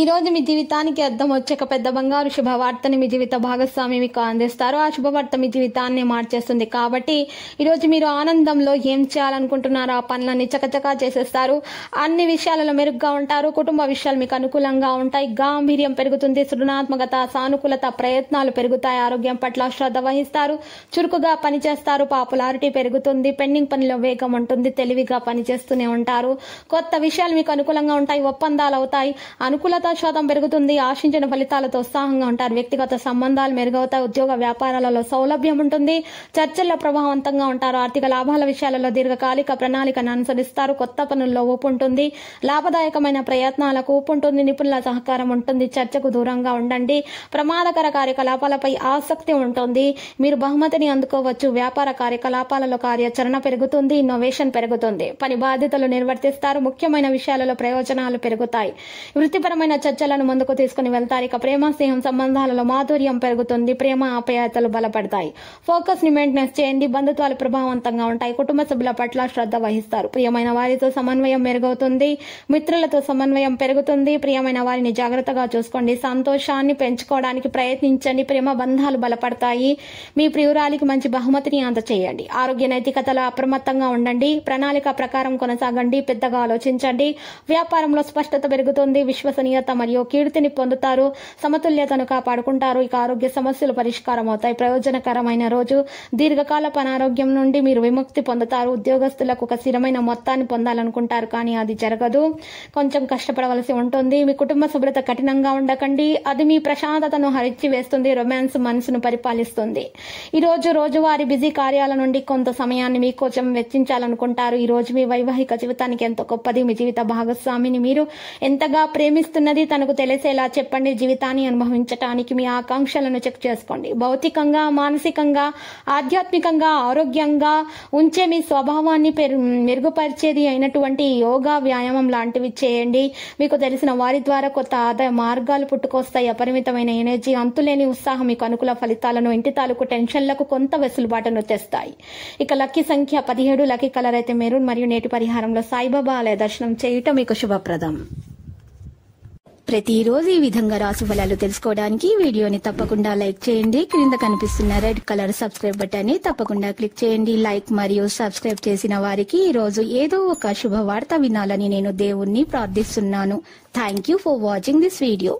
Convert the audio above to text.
ఈ రోజు మీ జీవితానికి అర్థం వచ్చాక పెద్ద బంగారు శుభవార్తని మీ జీవిత భాగస్వామి మీకు అందిస్తారు ఆ శుభవార్త మీ జీవితాన్ని మార్చేస్తుంది కాబట్టి ఈరోజు మీరు ఆనందంలో ఏం చేయాలనుకుంటున్నారో ఆ పనులన్నీ చకచకా చేసేస్తారు అన్ని విషయాలలో మెరుగ్గా ఉంటారు కుటుంబ విషయాలు మీకు అనుకూలంగా ఉంటాయి గాంభీర్యం పెరుగుతుంది సృజనాత్మకత సానుకూలత ప్రయత్నాలు పెరుగుతాయి ఆరోగ్యం పట్ల శ్రద్ధ వహిస్తారు చురుకుగా పనిచేస్తారు పాపులారిటీ పెరుగుతుంది పెండింగ్ పనిలో వేగం ఉంటుంది తెలివిగా పనిచేస్తూనే ఉంటారు కొత్త విషయాలు మీకు అనుకూలంగా ఉంటాయి ఒప్పందాలు అవుతాయి అనుకూల సాక్షరతా శాతం పెరుగుతుంది ఆశించిన ఫలితాలతో ఉత్సాహంగా ఉంటారు వ్యక్తిగత సంబంధాలు మెరుగవుతాయి ఉద్యోగ వ్యాపారాలలో సౌలభ్యం ఉంటుంది చర్చల్లో ప్రభావవంతంగా ఉంటారు ఆర్థిక లాభాల విషయాలలో దీర్ఘకాలిక ప్రణాళికను అనుసరిస్తారు కొత్త పనుల్లో ఊపు ఉంటుంది లాభదాయకమైన ప్రయత్నాలకు ఊపు ఉంటుంది నిపుణుల సహకారం ఉంటుంది చర్చకు దూరంగా ఉండండి ప్రమాదకర కార్యకలాపాలపై ఆసక్తి ఉంటుంది మీరు బహుమతిని అందుకోవచ్చు వ్యాపార కార్యకలాపాలలో కార్యాచరణ పెరుగుతుంది ఇన్నోవేషన్ పెరుగుతుంది పని బాధ్యతలు నిర్వర్తిస్తారు ముఖ్యమైన విషయాలలో ప్రయోజనాలు పెరుగుతాయి వృత్తిపరమైన ముఖ్యమైన చర్చలను ముందుకు తీసుకుని వెళ్తారు ఇక ప్రేమ స్నేహం సంబంధాలలో మాధుర్యం పెరుగుతుంది ప్రేమ ఆప్యాయతలు బలపడతాయి ఫోకస్ ని మెయింటెనెన్స్ చేయండి బంధుత్వాలు ప్రభావవంతంగా ఉంటాయి కుటుంబ సభ్యుల పట్ల శ్రద్ధ వహిస్తారు ప్రియమైన వారితో సమన్వయం మెరుగవుతుంది మిత్రులతో సమన్వయం పెరుగుతుంది ప్రియమైన వారిని జాగ్రత్తగా చూసుకోండి సంతోషాన్ని పెంచుకోవడానికి ప్రయత్నించండి ప్రేమ బంధాలు బలపడతాయి మీ ప్రియురాలికి మంచి బహుమతిని అందచేయండి ఆరోగ్య నైతికతలో అప్రమత్తంగా ఉండండి ప్రణాళిక ప్రకారం కొనసాగండి పెద్దగా ఆలోచించండి వ్యాపారంలో స్పష్టత పెరుగుతుంది విశ్వసనీయ ధన్యత మరియు కీర్తిని పొందుతారు సమతుల్యతను కాపాడుకుంటారు ఇక ఆరోగ్య సమస్యలు పరిష్కారం అవుతాయి ప్రయోజనకరమైన రోజు దీర్ఘకాల పనారోగ్యం నుండి మీరు విముక్తి పొందుతారు ఉద్యోగస్తులకు ఒక స్థిరమైన మొత్తాన్ని పొందాలనుకుంటారు కానీ అది జరగదు కొంచెం కష్టపడవలసి ఉంటుంది మీ కుటుంబ శుభ్రత కఠినంగా ఉండకండి అది మీ ప్రశాంతతను హరించి వేస్తుంది రొమాన్స్ మనసును పరిపాలిస్తుంది ఈ రోజు రోజువారీ బిజీ కార్యాల నుండి కొంత సమయాన్ని మీ కోసం వెచ్చించాలనుకుంటారు ఈ రోజు మీ వైవాహిక జీవితానికి ఎంతో గొప్పది మీ జీవిత భాగస్వామిని మీరు ఎంతగా ప్రేమిస్తున్న ఉన్నది తనకు తెలిసేలా చెప్పండి జీవితాన్ని అనుభవించటానికి మీ ఆకాంక్షలను చెక్ చేసుకోండి భౌతికంగా మానసికంగా ఆధ్యాత్మికంగా ఆరోగ్యంగా ఉంచే మీ స్వభావాన్ని మెరుగుపరిచేది అయినటువంటి యోగా వ్యాయామం లాంటివి చేయండి మీకు తెలిసిన వారి ద్వారా కొత్త ఆదాయ మార్గాలు పుట్టుకొస్తాయి అపరిమితమైన ఎనర్జీ అంతులేని ఉత్సాహం మీకు అనుకూల ఫలితాలను ఇంటి తాలూకు టెన్షన్లకు కొంత వెసులుబాటును తెస్తాయి ఇక లక్కీ సంఖ్య పదిహేడు లక్కీ కలర్ అయితే మెరూన్ మరియు నేటి పరిహారంలో సాయిబాబా ఆలయ దర్శనం చేయటం మీకు శుభప్రదం ప్రతిరోజు ఈ విధంగా రాశి ఫలాలు తెలుసుకోవడానికి వీడియోని తప్పకుండా లైక్ చేయండి క్రింద కనిపిస్తున్న రెడ్ కలర్ సబ్స్క్రైబ్ ని తప్పకుండా క్లిక్ చేయండి లైక్ మరియు సబ్స్క్రైబ్ చేసిన వారికి ఈ రోజు ఏదో ఒక శుభవార్త వినాలని నేను దేవుణ్ణి ప్రార్థిస్తున్నాను thank you for watching this video